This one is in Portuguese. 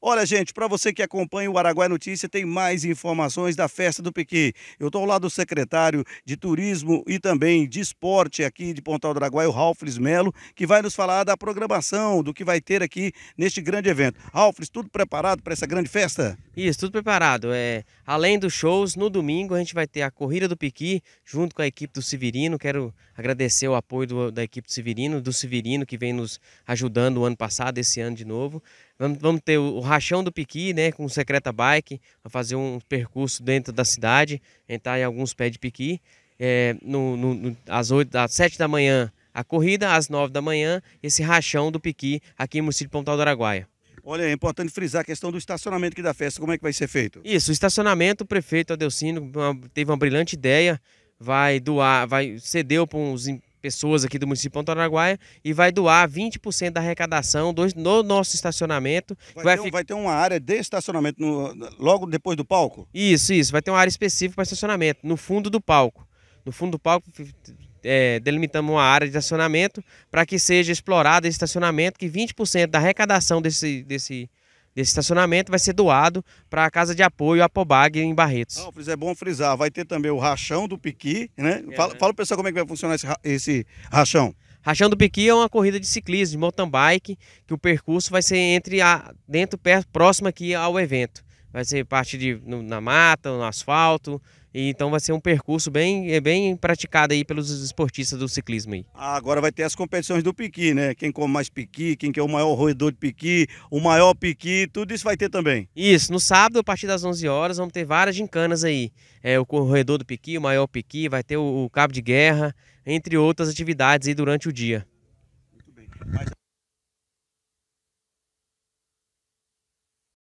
Olha, gente, para você que acompanha o Araguai Notícia, tem mais informações da festa do Piqui. Eu estou ao lado do secretário de Turismo e também de Esporte aqui de Pontal do Araguai, o Ralfres Melo, que vai nos falar da programação, do que vai ter aqui neste grande evento. Ralfres, tudo preparado para essa grande festa? Isso, tudo preparado. É, além dos shows, no domingo a gente vai ter a Corrida do Piqui, junto com a equipe do Severino. Quero agradecer o apoio do, da equipe do Severino, do Severino, que vem nos ajudando o ano passado, esse ano de novo. Vamos, vamos ter o, o Rachão do Piqui, né, com o Secreta Bike, a fazer um percurso dentro da cidade, entrar em alguns pés de piqui. É, no, no, no, às, 8, às 7 da manhã a corrida, às 9 da manhã, esse rachão do Piqui aqui em Município Pontal do Araguaia. Olha, é importante frisar a questão do estacionamento aqui da festa, como é que vai ser feito? Isso, o estacionamento, o prefeito Adelcino teve uma brilhante ideia, vai doar, vai cedeu para uns pessoas aqui do município de Araguaia e vai doar 20% da arrecadação do, no nosso estacionamento. Vai, vai, ter, vai, ter, uma área de estacionamento no, logo depois do palco? Isso, isso. Vai ter uma área específica para estacionamento, no fundo do palco. No fundo do palco é, delimitamos uma área de estacionamento para que seja explorado esse estacionamento, que 20% da arrecadação desse, desse, desse estacionamento vai ser doado para a Casa de Apoio Apobag em Barretos. é bom frisar, vai ter também o rachão do Piqui, né? É, fala, né? fala pessoal como é que vai funcionar esse, esse rachão. Rachão do Piqui é uma corrida de ciclismo, de mountain bike, que o percurso vai ser entre a, dentro, perto, próximo aqui ao evento. Vai ser parte de no, na mata, no asfalto, então vai ser um percurso bem, eh, bem praticado aí pelos esportistas do ciclismo. Aí. Ah, agora vai ter as competições do piqui, né? Quem come mais piqui, quem é o maior roedor de piqui, o maior piqui, tudo isso vai ter também. Isso, no sábado, a partir das 11 horas, vamos ter várias gincanas aí. É, o corredor do piqui, o maior piqui, vai ter o, o cabo de guerra, entre outras atividades aí durante o dia.